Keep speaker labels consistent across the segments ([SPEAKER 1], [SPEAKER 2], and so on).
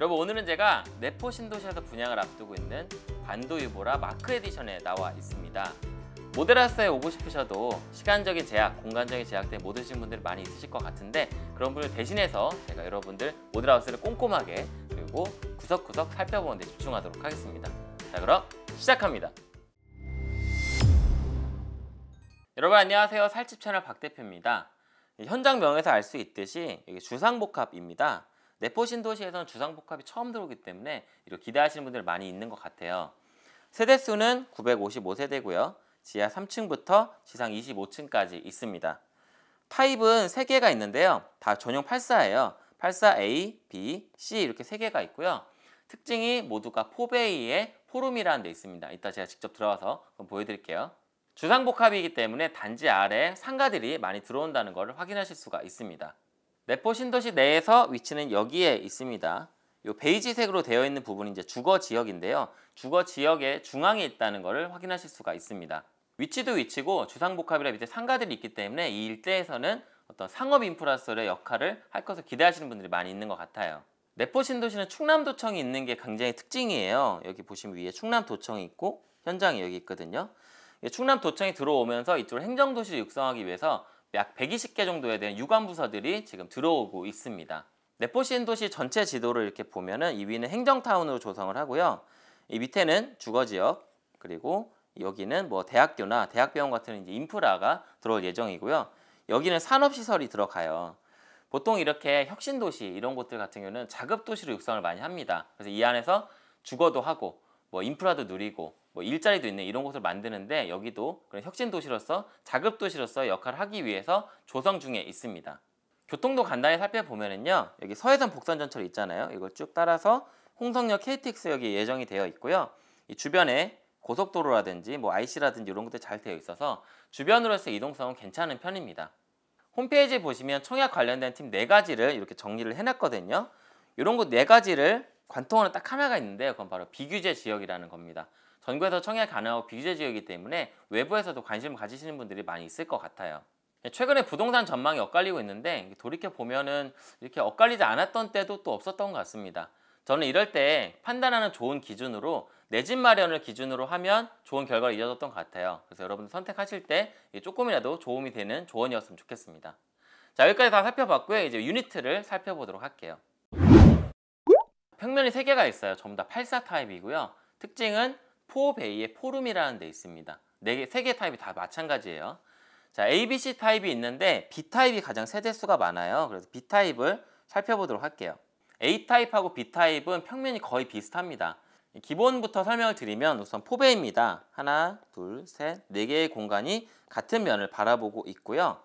[SPEAKER 1] 여러분 오늘은 제가 네포 신도시에서 분양을 앞두고 있는 반도 유보라 마크 에디션에 나와 있습니다. 모델하우스에 오고 싶으셔도 시간적인 제약, 공간적인 제약 때문에 못 오신 분들 많이 있으실 것 같은데 그런 분을 대신해서 제가 여러분들 모델하우스를 꼼꼼하게 그리고 구석구석 살펴보는 데 집중하도록 하겠습니다. 자 그럼 시작합니다. 여러분 안녕하세요. 살집 채널 박 대표입니다. 현장 명에서 알 수 있듯이 주상복합입니다. 내포 신도시에서는 주상복합이 처음 들어오기 때문에 이렇게 기대하시는 분들 많이 있는 것 같아요. 세대수는 955세대고요. 지하 3층부터 지상 25층까지 있습니다. 타입은 3개가 있는데요. 다 전용 84예요. 84A, B, C 이렇게 3개가 있고요. 특징이 모두가 포베이의 포룸이라는 데 있습니다. 이따 제가 직접 들어와서 보여드릴게요. 주상복합이기 때문에 단지 아래 상가들이 많이 들어온다는 것을 확인하실 수가 있습니다. 내포신도시 내에서 위치는 여기에 있습니다. 요 베이지색으로 되어 있는 부분이 이제 주거 지역인데요. 주거 지역의 중앙에 있다는 것을 확인하실 수가 있습니다. 위치도 위치고 주상복합이라 밑에 상가들이 있기 때문에 이 일대에서는 어떤 상업 인프라설의 역할을 할 것을 기대하시는 분들이 많이 있는 것 같아요. 내포신도시는 충남도청이 있는 게 굉장히 특징이에요. 여기 보시면 위에 충남도청이 있고 현장이 여기 있거든요. 충남도청이 들어오면서 이쪽으로 행정도시 를 육성하기 위해서 약 120개 정도에 대한 유관 부서들이 지금 들어오고 있습니다. 내포 시 신도시 전체 지도를 이렇게 보면은 이 위는 행정타운으로 조성을 하고요. 이 밑에는 주거지역 그리고 여기는 뭐 대학교나 대학병원 같은 이제 인프라가 들어올 예정이고요. 여기는 산업시설이 들어가요. 보통 이렇게 혁신도시 이런 곳들 같은 경우는 자급도시로 육성을 많이 합니다. 그래서 이 안에서 주거도 하고 뭐 인프라도 누리고 뭐 일자리도 있네 이런 곳을 만드는데 여기도 그런 혁신 도시로서 자급 도시로서 역할을 하기 위해서 조성 중에 있습니다. 교통도 간단히 살펴보면은요 여기 서해선 복선전철 있잖아요 이걸 쭉 따라서 홍성역 KTX역이 예정이 되어 있고요 이 주변에 고속도로라든지 뭐 IC라든지 이런 것들 잘 되어 있어서 주변으로서 이동성은 괜찮은 편입니다. 홈페이지 보시면 청약 관련된 팀 네가지를 이렇게 정리를 해놨거든요. 이런 곳 네가지를 관통하는 딱 하나가 있는데요. 그건 바로 비규제 지역이라는 겁니다. 전국에서 청약 가능하고 비규제 지역이기 때문에 외부에서도 관심을 가지시는 분들이 많이 있을 것 같아요. 최근에 부동산 전망이 엇갈리고 있는데 돌이켜 보면은 이렇게 엇갈리지 않았던 때도 또 없었던 것 같습니다. 저는 이럴 때 판단하는 좋은 기준으로 내 집 마련을 기준으로 하면 좋은 결과를 이어졌던 것 같아요. 그래서 여러분 선택하실 때 조금이라도 도움이 되는 조언이었으면 좋겠습니다. 자 여기까지 다 살펴봤고요. 이제 유니트를 살펴보도록 할게요. 평면이 3개가 있어요. 전부 다 84 타입이고요. 특징은 포베이의 포룸이라는 데 있습니다. 네 개, 세 개 타입이 다 마찬가지예요. 자, ABC 타입이 있는데 B타입이 가장 세대수가 많아요. 그래서 B타입을 살펴보도록 할게요. A타입하고 B타입은 평면이 거의 비슷합니다. 기본부터 설명을 드리면 우선 포베입니다. 하나, 둘, 셋, 네 개의 공간이 같은 면을 바라보고 있고요.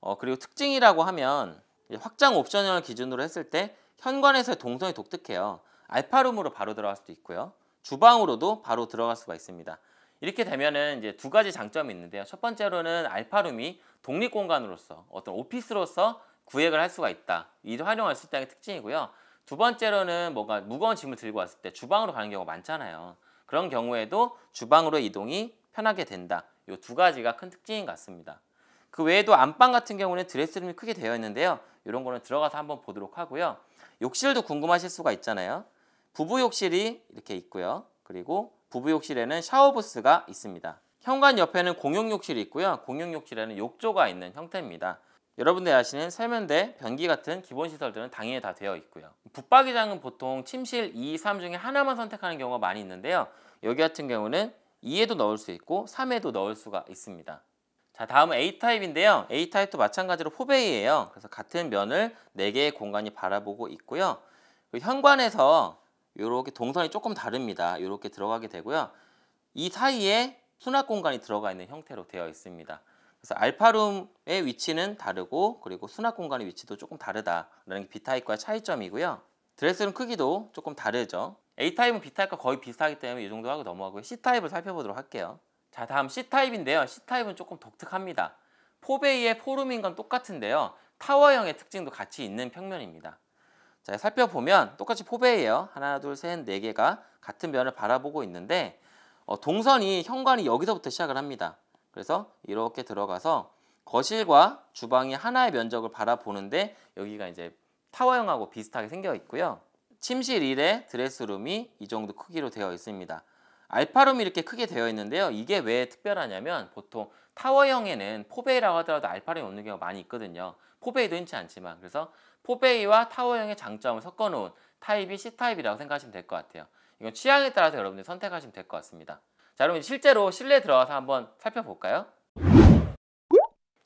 [SPEAKER 1] 어, 그리고 특징이라고 하면 확장 옵션을 기준으로 했을 때 현관에서의 동선이 독특해요. 알파룸으로 바로 들어갈 수도 있고요. 주방으로도 바로 들어갈 수가 있습니다. 이렇게 되면은 이제 두 가지 장점이 있는데요. 첫 번째로는 알파룸이 독립 공간으로서 어떤 오피스로서 구획을 할 수가 있다. 이를 활용할 수 있다는 게 특징이고요. 두 번째로는 뭔가 무거운 짐을 들고 왔을 때 주방으로 가는 경우가 많잖아요. 그런 경우에도 주방으로 이동이 편하게 된다. 이 두 가지가 큰 특징인 것 같습니다. 그 외에도 안방 같은 경우는 드레스룸이 크게 되어 있는데요. 이런 거는 들어가서 한번 보도록 하고요. 욕실도 궁금하실 수가 있잖아요. 부부 욕실이 이렇게 있고요. 그리고 부부 욕실에는 샤워부스가 있습니다. 현관 옆에는 공용 욕실이 있고요. 공용 욕실에는 욕조가 있는 형태입니다. 여러분들이 아시는 세면대, 변기 같은 기본 시설들은 당연히 다 되어 있고요. 붙박이장은 보통 침실 2, 3 중에 하나만 선택하는 경우가 많이 있는데요. 여기 같은 경우는 2에도 넣을 수 있고 3에도 넣을 수가 있습니다. 자, 다음은 A타입인데요. A타입도 마찬가지로 포베이예요. 그래서 같은 면을 4개의 공간이 바라보고 있고요. 그 현관에서 이렇게 동선이 조금 다릅니다. 이렇게 들어가게 되고요. 이 사이에 수납 공간이 들어가 있는 형태로 되어 있습니다. 그래서 알파룸의 위치는 다르고 그리고 수납 공간의 위치도 조금 다르다라는 게 b 타입과 차이점이고요. 드레스룸 크기도 조금 다르죠. A타입은 B타입과 거의 비슷하기 때문에 이 정도 하고 넘어가고 C타입을 살펴보도록 할게요. 자 다음 C타입인데요. C타입은 조금 독특합니다. 포베이의 포룸인 건 똑같은데요. 타워형의 특징도 같이 있는 평면입니다. 자, 살펴보면 똑같이 포배예요. 하나, 둘, 셋, 네 개가 같은 면을 바라보고 있는데 어, 동선이 현관이 여기서부터 시작을 합니다. 그래서 이렇게 들어가서 거실과 주방이 하나의 면적을 바라보는데 여기가 이제 타워형하고 비슷하게 생겨 있고요. 침실 1에 드레스룸이 이 정도 크기로 되어 있습니다. 알파룸이 이렇게 크게 되어 있는데요. 이게 왜 특별하냐면 보통 타워형에는 포베이라고 하더라도 알파를 놓는 경우가 많이 있거든요. 포베이도 흔치 않지만 그래서 포베이와 타워형의 장점을 섞어놓은 타입이 C타입이라고 생각하시면 될 것 같아요. 이건 취향에 따라서 여러분들이 선택하시면 될 것 같습니다. 자 그럼 실제로 실내 에 들어가서 한번 살펴볼까요?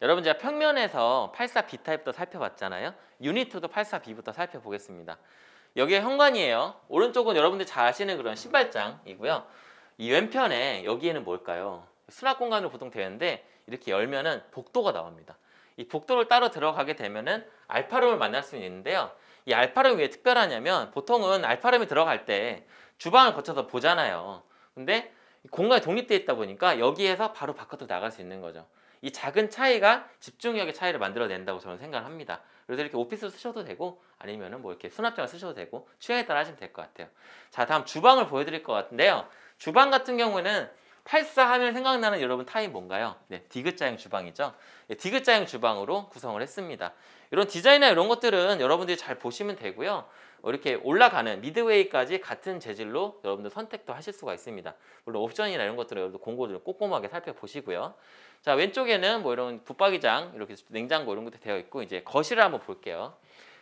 [SPEAKER 1] 여러분 제가 평면에서 84B 타입부터 살펴봤잖아요. 유니트도 84B부터 살펴보겠습니다. 여기에 현관이에요. 오른쪽은 여러분들 잘 아시는 그런 신발장이고요. 이 왼편에 여기에는 뭘까요? 수납 공간으로 보통 되는데 이렇게 열면은 복도가 나옵니다. 이 복도를 따로 들어가게 되면은 알파룸을 만날 수 있는데요. 이 알파룸이 왜 특별하냐면 보통은 알파룸이 들어갈 때 주방을 거쳐서 보잖아요. 근데 공간이 독립되어 있다 보니까 여기에서 바로 바깥으로 나갈 수 있는 거죠. 이 작은 차이가 집중력의 차이를 만들어낸다고 저는 생각을 합니다. 그래서 이렇게 오피스로 쓰셔도 되고 아니면 뭐 이렇게 수납장을 쓰셔도 되고 취향에 따라 하시면 될 것 같아요. 자 다음 주방을 보여드릴 것 같은데요. 주방 같은 경우는 8사 하면 생각나는 여러분 타입 뭔가요? 네, 디귿자형 주방이죠. 네, 디귿자형 주방으로 구성을 했습니다. 이런 디자인이나 이런 것들은 여러분들이 잘 보시면 되고요. 어, 이렇게 올라가는 미드웨이까지 같은 재질로 여러분들 선택도 하실 수가 있습니다. 물론 옵션이나 이런 것들은 여러분들 공고를 꼼꼼하게 살펴보시고요. 자 왼쪽에는 뭐 이런 붙박이장 이렇게 냉장고 이런 것도 되어 있고 이제 거실을 한번 볼게요.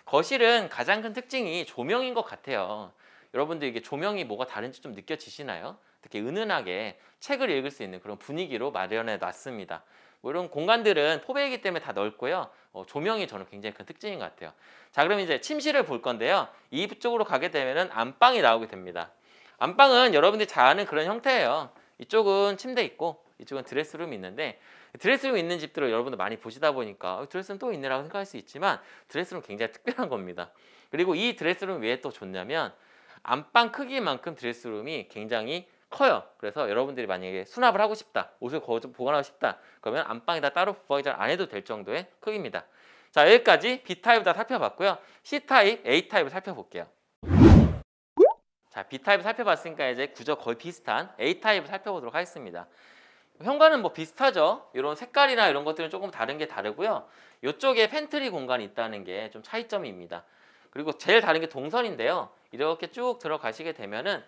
[SPEAKER 1] 거실은 가장 큰 특징이 조명인 것 같아요. 여러분들 이게 조명이 뭐가 다른지 좀 느껴지시나요? 어떻게 은은하게 책을 읽을 수 있는 그런 분위기로 마련해 놨습니다. 뭐 이런 공간들은 포배이기 때문에 다 넓고요. 어, 조명이 저는 굉장히 큰 특징인 것 같아요. 자, 그럼 이제 침실을 볼 건데요. 이쪽으로 가게 되면 안방이 나오게 됩니다. 안방은 여러분들이 잘 아는 그런 형태예요. 이쪽은 침대 있고 이쪽은 드레스룸이 있는데 드레스룸 있는 집들을 여러분들 많이 보시다 보니까 어, 드레스룸 또 있네라고 생각할 수 있지만 드레스룸 굉장히 특별한 겁니다. 그리고 이 드레스룸 왜또 좋냐면 안방 크기만큼 드레스룸이 굉장히 커요. 그래서 여러분들이 만약에 수납을 하고 싶다, 옷을 보관하고 싶다, 그러면 안방에다 따로 보관이잘안 해도 될 정도의 크기입니다. 자, 여기까지 B타입을 다 살펴봤고요. C타입, A타입을 살펴볼게요. 자, B타입 살펴봤으니까 이제 구조 거의 비슷한 A타입을 살펴보도록 하겠습니다. 현관은 뭐 비슷하죠. 이런 색깔이나 이런 것들은 조금 다른 게 다르고요. 이쪽에 팬트리 공간이 있다는 게 좀 차이점입니다. 그리고 제일 다른 게 동선인데요. 이렇게 쭉 들어가시게 되면은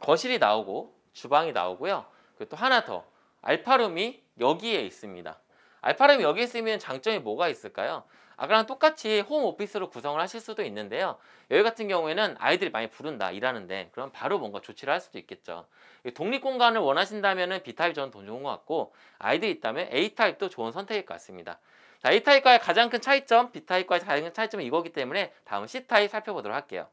[SPEAKER 1] 거실이 나오고 주방이 나오고요. 그리고 또 하나 더 알파룸이 여기에 있습니다. 알파룸이 여기 에 있으면 장점이 뭐가 있을까요? 아까랑 똑같이 홈 오피스로 구성을 하실 수도 있는데요. 여기 같은 경우에는 아이들이 많이 부른다, 일하는데 그럼 바로 뭔가 조치를 할 수도 있겠죠. 독립 공간을 원하신다면 B타입 저는 더 좋은 것 같고 아이들이 있다면 A타입도 좋은 선택일 것 같습니다. 자, A타입과의 가장 큰 차이점, B타입과의 가장 큰 차이점은 이거기 때문에 다음 C타입 살펴보도록 할게요.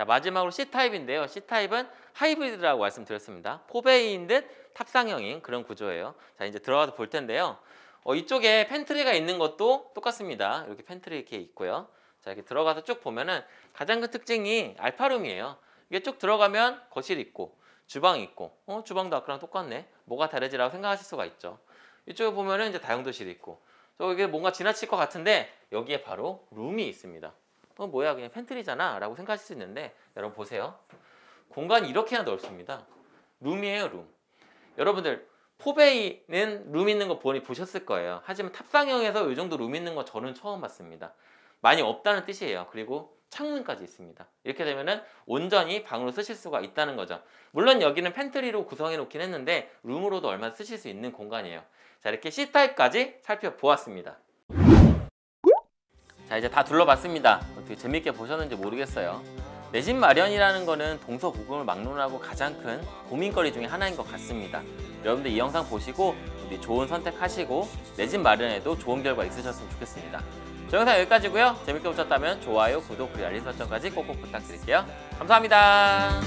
[SPEAKER 1] 자 마지막으로 C타입인데요. C타입은 하이브리드라고 말씀드렸습니다. 포베이인 듯 탑상형인 그런 구조예요. 자 이제 들어가서 볼 텐데요. 어, 이쪽에 팬트리가 있는 것도 똑같습니다. 이렇게 팬트리 이렇게 있고요. 자 이렇게 들어가서 쭉 보면은 가장 큰 특징이 알파룸이에요. 이게 쭉 들어가면 거실 있고 주방 있고 어 주방도 아까랑 똑같네. 뭐가 다르지라고 생각하실 수가 있죠. 이쪽에 보면은 이제 다용도실이 있고 저 이게 뭔가 지나칠 것 같은데 여기에 바로 룸이 있습니다. 어 뭐야 그냥 팬트리잖아 라고 생각하실 수 있는데 여러분 보세요 공간이 이렇게나 넓습니다 룸이에요 룸 여러분들 포베이는 룸 있는 거 보니 보셨을 거예요 하지만 탑상형에서 이 정도 룸 있는 거 저는 처음 봤습니다 많이 없다는 뜻이에요 그리고 창문까지 있습니다 이렇게 되면은 온전히 방으로 쓰실 수가 있다는 거죠 물론 여기는 팬트리로 구성해 놓긴 했는데 룸으로도 얼마 쓰실 수 있는 공간이에요 자 이렇게 C타입까지 살펴보았습니다 자 이제 다 둘러봤습니다 어떻게 그 재밌게 보셨는지 모르겠어요. 내 집 마련이라는 거는 동서고금을 막론하고 가장 큰 고민거리 중에 하나인 것 같습니다. 여러분들 이 영상 보시고 우리 좋은 선택하시고 내 집 마련에도 좋은 결과 있으셨으면 좋겠습니다. 저 영상 여기까지고요. 재밌게 보셨다면 좋아요, 구독, 그리고 알림 설정까지 꼭꼭 부탁드릴게요. 감사합니다.